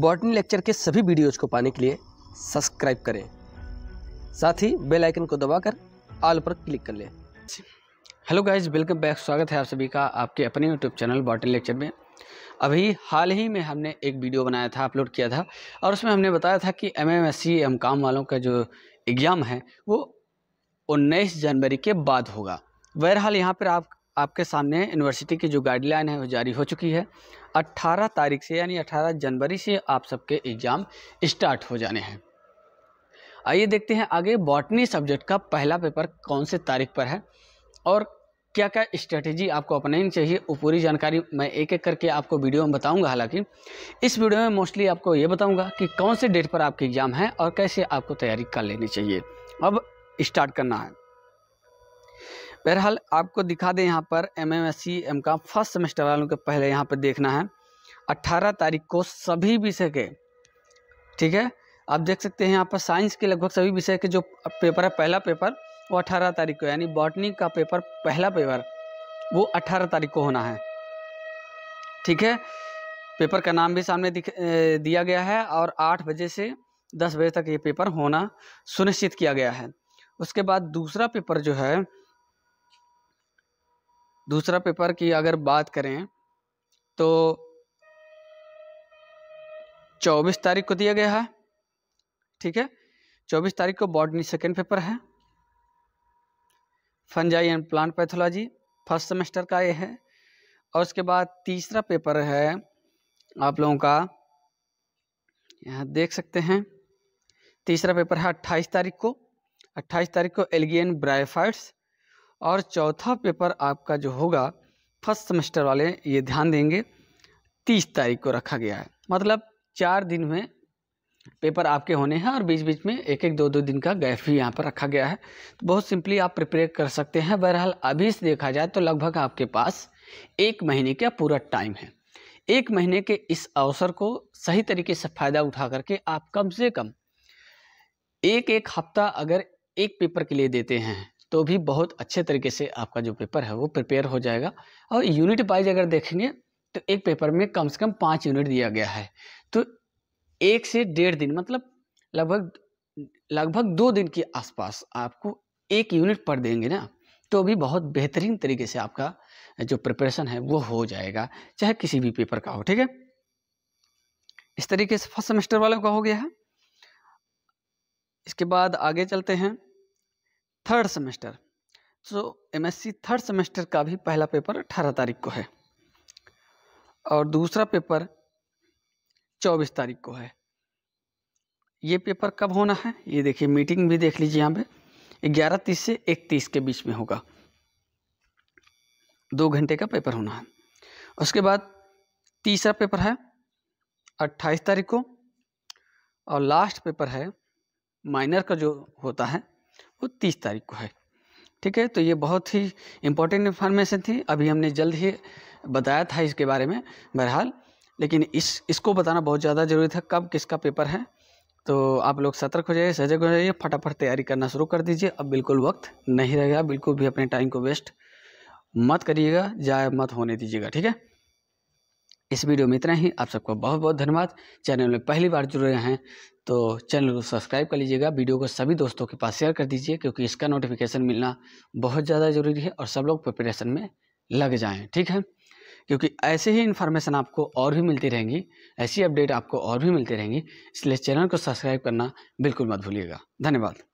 botany lecture के सभी videos को पाने के लिए सब्सक्राइब करें साथ ही बेल आइकन को दबाकर आल पर क्लिक कर लें हेलो गाइज वेलकम बैक स्वागत है आप सभी का आपके अपने यूट्यूब चैनल बॉटनी लेक्चर में अभी हाल ही में हमने एक वीडियो बनाया था अपलोड किया था और उसमें हमने बताया था कि M M S C M काम वालों का जो एग्ज़ाम है वो उन्नीस जनवरी के बाद होगा बहरहाल यहाँ पर आप आपके सामने यूनिवर्सिटी की जो गाइडलाइन है वो जारी हो चुकी है 18 तारीख से यानी 18 जनवरी से आप सबके एग्ज़ाम स्टार्ट हो जाने हैं आइए देखते हैं आगे बॉटनी सब्जेक्ट का पहला पेपर कौन से तारीख पर है और क्या क्या स्ट्रेटेजी आपको अपनानी चाहिए वो पूरी जानकारी मैं एक एक करके आपको वीडियो में बताऊंगा हालांकि इस वीडियो में मोस्टली आपको ये बताऊंगा कि कौन से डेट पर आपके एग्ज़ाम है और कैसे आपको तैयारी कर लेनी चाहिए अब स्टार्ट करना है बहरहाल आपको दिखा दें यहाँ पर M M S C M का फर्स्ट सेमेस्टर वालों के पहले यहाँ पर देखना है अट्ठारह तारीख को सभी विषय के ठीक है आप देख सकते हैं यहाँ पर साइंस के लगभग सभी विषय के जो पेपर है पहला पेपर वो अट्ठारह तारीख को यानी बॉटनी का पेपर पहला पेपर वो अट्ठारह तारीख को होना है ठीक है पेपर का नाम भी सामने दिख दिया गया है और आठ बजे से दस बजे तक ये पेपर होना सुनिश्चित किया गया है उसके बाद दूसरा पेपर जो है दूसरा पेपर की अगर बात करें तो 24 तारीख को दिया गया है ठीक है 24 तारीख को बॉडनी सेकेंड पेपर है fungi and plant pathology first semester का ये है और उसके बाद तीसरा पेपर है आप लोगों का यहाँ देख सकते हैं तीसरा पेपर है 28 तारीख को 28 तारीख को एलगियन ब्राइफाइट्स और चौथा पेपर आपका जो होगा फर्स्ट सेमेस्टर वाले ये ध्यान देंगे तीस तारीख को रखा गया है मतलब चार दिन में पेपर आपके होने हैं और बीच बीच में एक एक दो दो दिन का गैप भी यहाँ पर रखा गया है तो बहुत सिंपली आप प्रिपेयर कर सकते हैं बहरहाल अभी से देखा जाए तो लगभग आपके पास एक महीने का पूरा टाइम है एक महीने के इस अवसर को सही तरीके से फ़ायदा उठा करके आप कम से कम एक एक हफ्ता अगर एक पेपर के लिए देते हैं तो भी बहुत अच्छे तरीके से आपका जो पेपर है वो प्रिपेयर हो जाएगा और यूनिट वाइज अगर देखेंगे तो एक पेपर में कम से कम पाँच यूनिट दिया गया है तो एक से डेढ़ दिन मतलब लगभग लगभग दो दिन के आसपास आपको एक यूनिट पढ़ देंगे ना तो भी बहुत बेहतरीन तरीके से आपका जो प्रिपरेशन है वो हो जाएगा चाहे किसी भी पेपर का हो ठीक है इस तरीके से फर्स्ट सेमेस्टर वालों का हो गया है इसके बाद आगे चलते हैं third semester so MSc third semester का भी पहला पेपर अठारह तारीख को है और दूसरा पेपर चौबीस तारीख को है ये पेपर कब होना है ये देखिए मीटिंग भी देख लीजिए यहाँ पे ग्यारह तीस से तीस के बीच में होगा दो घंटे का पेपर होना है उसके बाद तीसरा पेपर है अट्ठाईस तारीख को और लास्ट पेपर है माइनर का जो होता है वो तीस तारीख को है ठीक है तो ये बहुत ही इम्पोर्टेंट इन्फॉर्मेशन थी अभी हमने जल्द ही बताया था इसके बारे में बहरहाल लेकिन इस इसको बताना बहुत ज़्यादा ज़रूरी था कब किसका पेपर है तो आप लोग सतर्क हो जाइए सजग हो जाइए फटाफट तैयारी करना शुरू कर दीजिए अब बिल्कुल वक्त नहीं रहेगा बिल्कुल भी अपने टाइम को वेस्ट मत करिएगा जाए मत होने दीजिएगा ठीक है इस वीडियो में इतना ही आप सबका बहुत बहुत धन्यवाद चैनल में पहली बार जुड़ रहे हैं तो चैनल को सब्सक्राइब कर लीजिएगा वीडियो को सभी दोस्तों के पास शेयर कर दीजिए क्योंकि इसका नोटिफिकेशन मिलना बहुत ज़्यादा ज़रूरी है और सब लोग प्रिपरेशन में लग जाएँ ठीक है क्योंकि ऐसे ही इन्फॉर्मेशन आपको और भी मिलती रहेंगी ऐसी अपडेट आपको और भी मिलती रहेंगी इसलिए चैनल को सब्सक्राइब करना बिल्कुल मत भूलिएगा धन्यवाद